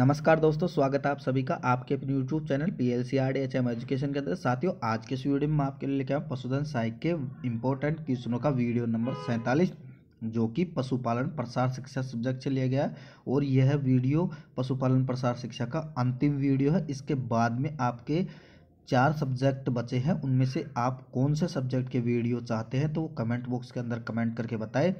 नमस्कार दोस्तों स्वागत है आप सभी का आपके अपने YouTube channel P L C R D H M education के अंदर साथियों आज के इस वीडियो में आपके लिए लेके आया पशुधन सहायक के इम्पोर्टेंट क्वेश्चनों का वीडियो नंबर सैंतालीस जो कि पशुपालन प्रसार शिक्षा सब्जेक्ट से लिया गया है और यह वीडियो पशुपालन प्रसार शिक्षा का अंतिम वीडियो है इसके बाद में आपके चार सब्जेक्ट बचे हैं उनमें से आप कौन से सब्जेक्ट के वीडियो चाहते हैं तो वो कमेंट बॉक्स के अंदर कमेंट करके बताएं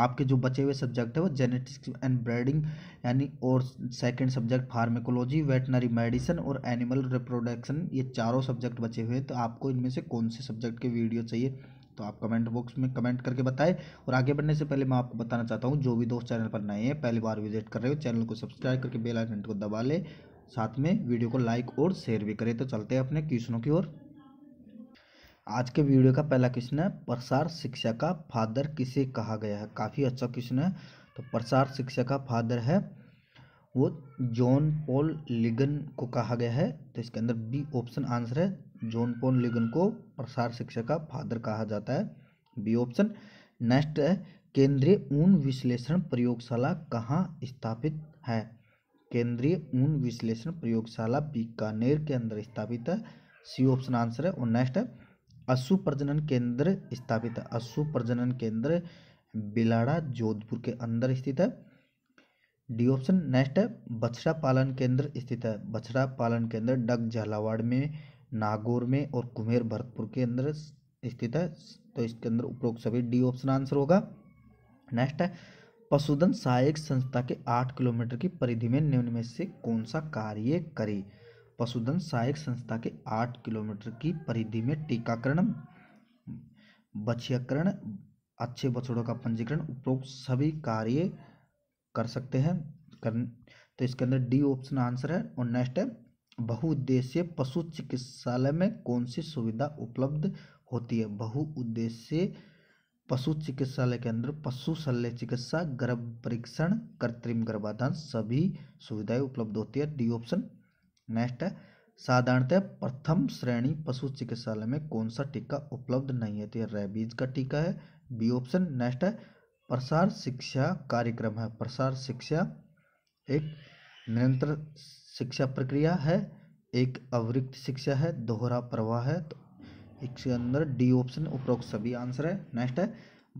आपके जो बचे हुए सब्जेक्ट है वो जेनेटिक्स एंड ब्रेडिंग यानी और second subject pharmacology veterinary medicine और एनिमल रिप्रोडक्शन ये चारों सब्जेक्ट बचे हुए हैं तो आपको इनमें से कौन से सब्जेक्ट के वीडियो चाहिए तो आप कमेंट बॉक्स में कमेंट करके बताएं और आगे बढ़ने से पहले मैं आपको बताना चाहता हूँ जो भी दोस्त चैनल पर नए हैं पहली बार विजिट कर रहे हो चैनल को सब्सक्राइब करके बेलाइकन को दबा लें साथ में वीडियो को लाइक और शेयर भी करें तो चलते हैं अपने क्वेश्चनों की ओर आज के वीडियो का पहला क्वेश्चन है प्रसार शिक्षा का फादर किसे कहा गया है काफ़ी अच्छा क्वेश्चन है तो प्रसार शिक्षा का फादर है वो जॉन पॉल लिगन को कहा गया है तो इसके अंदर बी ऑप्शन आंसर है जॉन पॉल लिगन को प्रसार शिक्षा का फादर कहा जाता है बी ऑप्शन नेक्स्ट है केंद्रीय ऊन विश्लेषण प्रयोगशाला कहाँ स्थापित है केंद्रीय ऊन विश्लेषण प्रयोगशाला बीकानेर के अंदर स्थापित है सी ऑप्शन आंसर है और नेक्स्ट है अशु प्रजनन केंद्र स्थापित है अशु प्रजनन केंद्र बिलाड़ा जोधपुर के अंदर स्थित है डी ऑप्शन नेक्स्ट है बछड़ा पालन केंद्र स्थित है बछड़ा पालन केंद्र डग झालावाड़ में नागौर में और कुमेर भरतपुर के अंदर स्थित है तो इसके अंदर उपरोक्त सभी डी ऑप्शन आंसर होगा नेक्स्ट है पशुधन सहायक संस्था के आठ किलोमीटर की परिधि में निम्न में से कौन सा कार्य करे पशुधन सहायक संस्था के आठ किलोमीटर की परिधि में टीकाकरण बछियाकरण अच्छे बछड़ों का पंजीकरण उपरोक्त सभी कार्य कर सकते हैं कर तो इसके अंदर डी ऑप्शन आंसर है और नेक्स्ट है बहुउद्देश्य पशु चिकित्सालय में कौन सी सुविधा उपलब्ध होती है बहुउद्देश्य पशु चिकित्सालय के अंदर पशु शल्य चिकित्सा गर्भ परीक्षण कृत्रिम गर्भाधान सभी सुविधाएं उपलब्ध होती है डी ऑप्शन नेक्स्ट है साधारणतः प्रथम श्रेणी पशु चिकित्सालय में कौन सा टीका उपलब्ध नहीं है तो यह रेबीज का टीका है बी ऑप्शन नेक्स्ट है प्रसार शिक्षा कार्यक्रम है प्रसार शिक्षा एक निरंतर शिक्षा प्रक्रिया है एक अवरिक्त शिक्षा है दोहरा प्रवाह है तो इसके अंदर डी ऑप्शन उपरोक्त सभी आंसर है नेक्स्ट है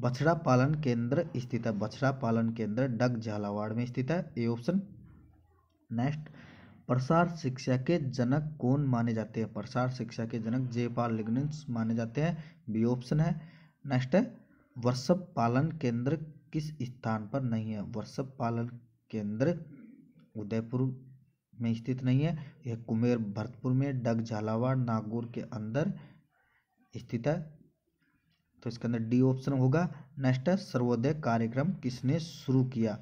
बछड़ा पालन केंद्र स्थित है बछड़ा पालन केंद्र डग झालावाड़ में स्थित है ए ऑप्शन नेक्स्ट प्रसार शिक्षा के जनक कौन माने जाते हैं प्रसार शिक्षा के जनक जयपाल लिग्नेंस माने जाते हैं बी ऑप्शन है नेक्स्ट है वर्षभ पालन केंद्र किस स्थान पर नहीं है वर्षभ पालन केंद्र उदयपुर में स्थित नहीं है यह कुमेर भरतपुर में डग झालावाड़ नागौर के अंदर स्थित है तो इसके अंदर डी ऑप्शन होगा नेक्स्ट है सर्वोदय कार्यक्रम किसने शुरू किया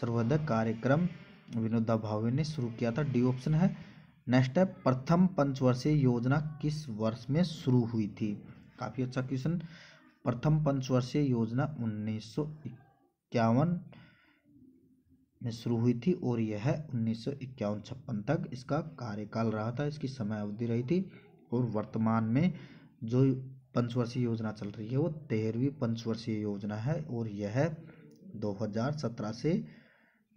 सर्वोदय कार्यक्रम विनोदा भावे ने शुरू किया था डी ऑप्शन है नेक्स्ट है प्रथम पंचवर्षीय योजना किस वर्ष में शुरू हुई थी काफ़ी अच्छा क्वेश्चन प्रथम पंचवर्षीय योजना उन्नीस में शुरू हुई थी और यह है उन्नीस छप्पन तक इसका कार्यकाल रहा था इसकी समय अवधि रही थी और वर्तमान में जो पंचवर्षीय योजना चल रही है वो तेरहवीं पंचवर्षीय योजना है और यह दो हज़ार सत्रह से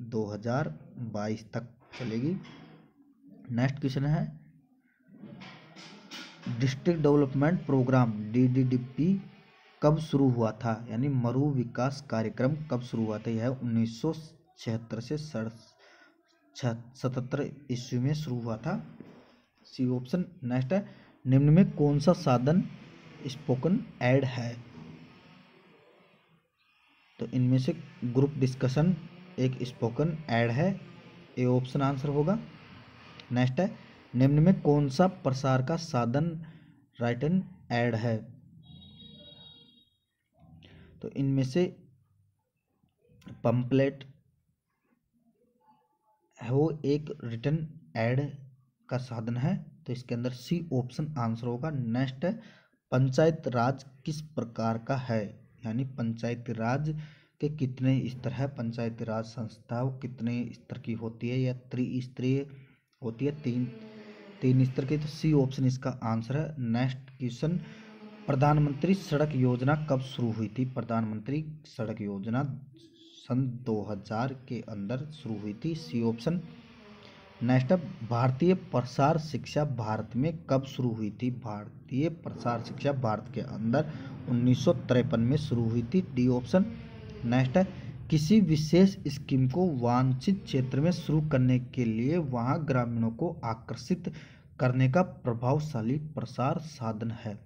दो हजार बाईस तक चलेगी नेक्स्ट क्वेश्चन है डिस्ट्रिक्ट डेवलपमेंट प्रोग्राम डी कब शुरू हुआ था यानी मरु विकास कार्यक्रम कब शुरू हुआ था यह उन्नीस से सतहत्तर ईस्वी में शुरू हुआ था सी ऑप्शन नेक्स्ट है निम्न में कौन सा साधन स्पोकन एड है तो इनमें से ग्रुप डिस्कशन एक स्पोकन ऐड है ये ऑप्शन आंसर होगा नेक्स्ट है निम्न में कौन सा प्रसार का साधन राइटन ऐड है तो इनमें से पंपलेट वो एक रिटर्न ऐड का साधन है तो इसके अंदर सी ऑप्शन आंसर होगा नेक्स्ट है पंचायत राज किस प्रकार का है यानी पंचायत राज कि कितने स्तर है पंचायती राज संस्था वो कितने स्तर की होती है या त्रिस्तरीय होती है तीन तीन स्तर की तो सी ऑप्शन इसका आंसर है नेक्स्ट क्वेश्चन प्रधानमंत्री सड़क योजना कब शुरू हुई थी प्रधानमंत्री सड़क योजना सन 2000 के अंदर शुरू हुई थी सी ऑप्शन नेक्स्ट भारतीय प्रसार शिक्षा भारत में कब शुरू हुई थी भारतीय प्रसार शिक्षा भारत के अंदर उन्नीस में शुरू हुई थी डी ऑप्शन नेक्स्ट है किसी विशेष स्कीम को वांछित क्षेत्र में शुरू करने के लिए वहाँ ग्रामीणों को आकर्षित करने का प्रभावशाली प्रसार साधन है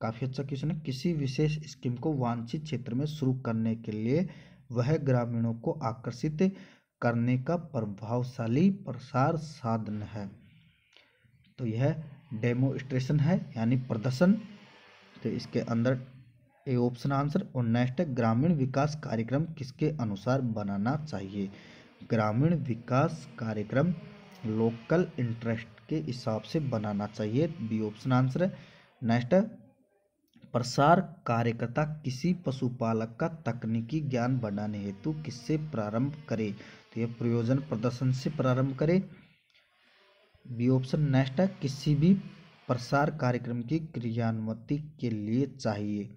काफ़ी अच्छा क्वेश्चन है किसी विशेष स्कीम को वांछित क्षेत्र में शुरू करने के लिए वह ग्रामीणों को आकर्षित करने का प्रभावशाली प्रसार साधन है तो यह डेमोस्ट्रेशन है यानी प्रदर्शन तो इसके अंदर ए ऑप्शन आंसर और नेक्स्ट है ग्रामीण विकास कार्यक्रम किसके अनुसार बनाना चाहिए ग्रामीण विकास कार्यक्रम लोकल इंटरेस्ट के हिसाब से बनाना चाहिए बी ऑप्शन आंसर है नेक्स्ट प्रसार कार्यकर्ता किसी पशुपालक का तकनीकी ज्ञान बढ़ाने हेतु किससे प्रारंभ करे तो यह प्रयोजन प्रदर्शन से प्रारंभ करे बी ऑप्शन नेक्स्ट है किसी भी प्रसार कार्यक्रम की क्रियान्वति के लिए चाहिए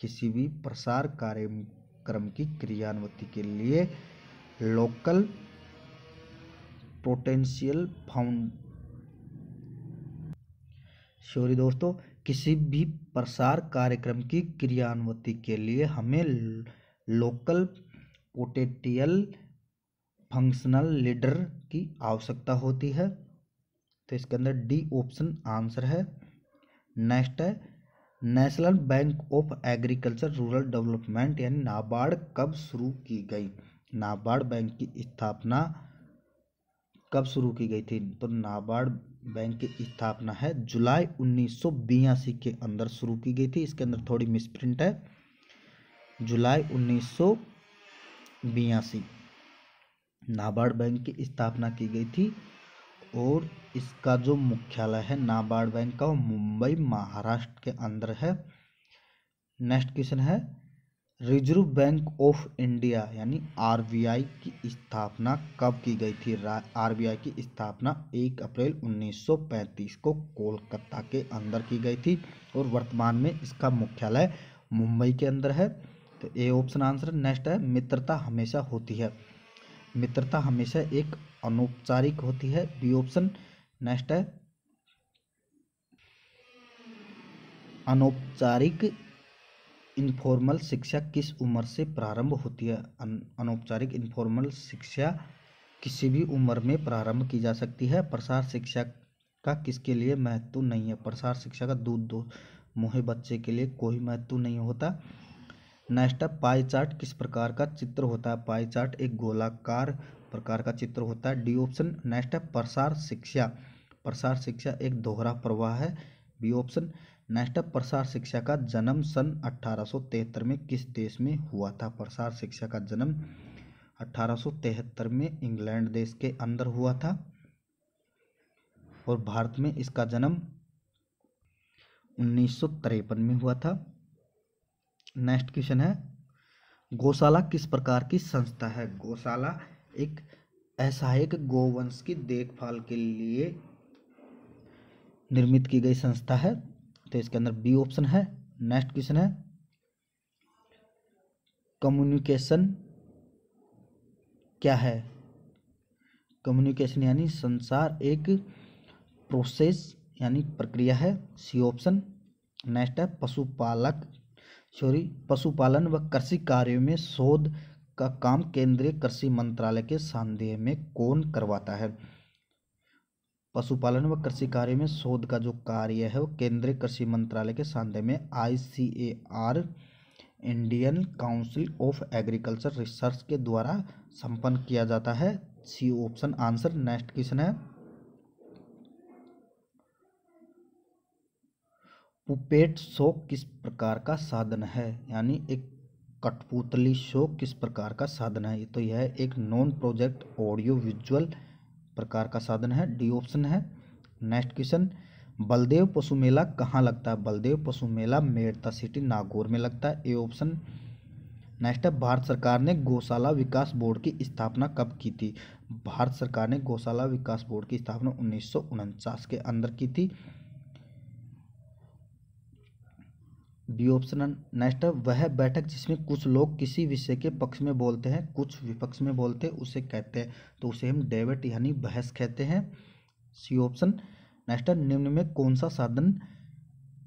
किसी भी प्रसार कार्यक्रम की क्रियान्वयन के लिए लोकल पोटेंशियल फाउंड सॉरी दोस्तों किसी भी प्रसार कार्यक्रम की क्रियान्वयन के लिए हमें लोकल पोटेटियल फंक्शनल लीडर की आवश्यकता होती है तो इसके अंदर डी ऑप्शन आंसर है नेक्स्ट है National Bank of Agriculture Rural Development यानी नाबार्ड कब शुरू की गई नाबार्ड बैंक की स्थापना कब शुरू की गई थी तो नाबार्ड बैंक की स्थापना है जुलाई उन्नीस के अंदर शुरू की गई थी इसके अंदर थोड़ी मिसप्रिंट है जुलाई उन्नीस नाबार्ड बैंक की स्थापना की गई थी और इसका जो मुख्यालय है नाबार्ड बैंक का वो मुंबई महाराष्ट्र के अंदर है नेक्स्ट क्वेश्चन है रिजर्व बैंक ऑफ इंडिया यानी आरबीआई की स्थापना कब की गई थी आरबीआई की स्थापना 1 अप्रैल 1935 को कोलकाता के अंदर की गई थी और वर्तमान में इसका मुख्यालय मुंबई के अंदर है तो ए ऑप्शन आंसर नेक्स्ट है मित्रता हमेशा होती है मित्रता हमेशा एक अनौपचारिक होती है बी ऑप्शन नेक्स्ट है अनौपचारिक इनफॉर्मल शिक्षा किस उम्र से प्रारंभ होती है अनौपचारिक इनफॉर्मल शिक्षा किसी भी उम्र में प्रारंभ की जा सकती है प्रसार शिक्षा का किसके लिए महत्व नहीं है प्रसार शिक्षा का दूध दो मुहे बच्चे के लिए कोई महत्व नहीं होता नेक्स्ट है पाई चार्ट किस प्रकार का चित्र होता है पाई चार्ट एक गोलाकार प्रकार का चित्र होता है डी ऑप्शन नेक्स्ट है प्रसार शिक्षा प्रसार शिक्षा एक दोहरा प्रवाह है बी ऑप्शन नेक्स्ट है प्रसार शिक्षा का जन्म सन 1873 में किस देश में हुआ था प्रसार शिक्षा का जन्म 1873 में इंग्लैंड देश के अंदर हुआ था और भारत में इसका जन्म उन्नीस में हुआ था नेक्स्ट क्वेश्चन है गौशाला किस प्रकार की संस्था है गौशाला एक असहायक गोवंश की देखभाल के लिए निर्मित की गई संस्था है तो इसके अंदर बी ऑप्शन है नेक्स्ट क्वेश्चन है कम्युनिकेशन क्या है कम्युनिकेशन यानी संसार एक प्रोसेस यानी प्रक्रिया है सी ऑप्शन नेक्स्ट है पशुपालक सॉरी पशुपालन व कृषि कार्यों में शोध का काम केंद्रीय कृषि मंत्रालय के सानदेह में कौन करवाता है पशुपालन व कृषि कार्य में शोध का जो कार्य है वो केंद्रीय कृषि मंत्रालय के सानदेह में I Indian Council of Agriculture Research के द्वारा संपन्न किया जाता है C option answer next question है पुपेट शोक किस प्रकार का साधन है यानी एक कठपुतली शोक किस प्रकार का साधन है तो यह एक नॉन प्रोजेक्ट ऑडियो विजुअल प्रकार का साधन है डी ऑप्शन है नेक्स्ट क्वेश्चन बलदेव पशु मेला कहाँ लगता है बलदेव पशु मेला मेड़ता सिटी नागौर में लगता है ए ऑप्शन नेक्स्ट है भारत सरकार ने गौशाला विकास बोर्ड की स्थापना कब की थी भारत सरकार ने गौशाला विकास बोर्ड की स्थापना उन्नीस के अंदर की थी बी ऑप्शन नेक्स्ट वह बैठक जिसमें कुछ लोग किसी विषय के पक्ष में बोलते हैं कुछ विपक्ष में बोलते हैं उसे कहते हैं तो उसे हम डेबेट यानी बहस कहते हैं सी ऑप्शन नेक्स्ट निम्न में कौन सा साधन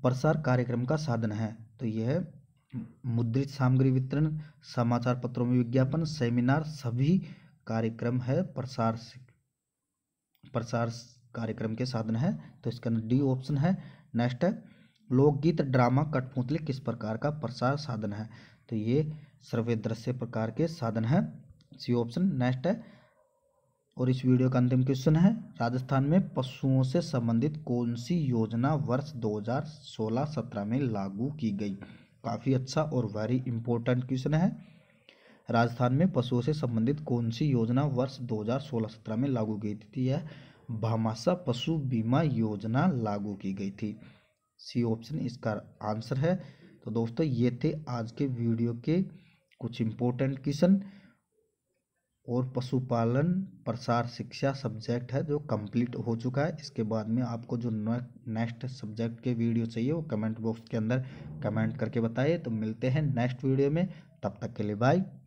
प्रसार कार्यक्रम का साधन है तो यह है मुद्रित सामग्री वितरण समाचार पत्रों में विज्ञापन सेमिनार सभी कार्यक्रम है प्रसार प्रसार कार्यक्रम के साधन है तो इसका डी ऑप्शन है नेक्स्ट है लोकगीत ड्रामा कठपुतली किस प्रकार का प्रसार साधन है तो ये सर्वदृश्य प्रकार के साधन है सी ऑप्शन नेक्स्ट है और इस वीडियो का अंतिम क्वेश्चन है राजस्थान में पशुओं से संबंधित कौन सी योजना वर्ष 2016-17 में लागू की गई काफ़ी अच्छा और वेरी इंपॉर्टेंट क्वेश्चन है राजस्थान में पशुओं से संबंधित कौन सी योजना वर्ष 2016-17 में लागू की गई थी यह भामाशा पशु बीमा योजना लागू की गई थी सी ऑप्शन इसका आंसर है तो दोस्तों ये थे आज के वीडियो के कुछ इम्पोर्टेंट क्वेश्चन और पशुपालन प्रसार शिक्षा सब्जेक्ट है जो कंप्लीट हो चुका है इसके बाद में आपको जो नेक्स्ट सब्जेक्ट के वीडियो चाहिए वो कमेंट बॉक्स के अंदर कमेंट करके बताइए तो मिलते हैं नेक्स्ट वीडियो में तब तक के लिए बाय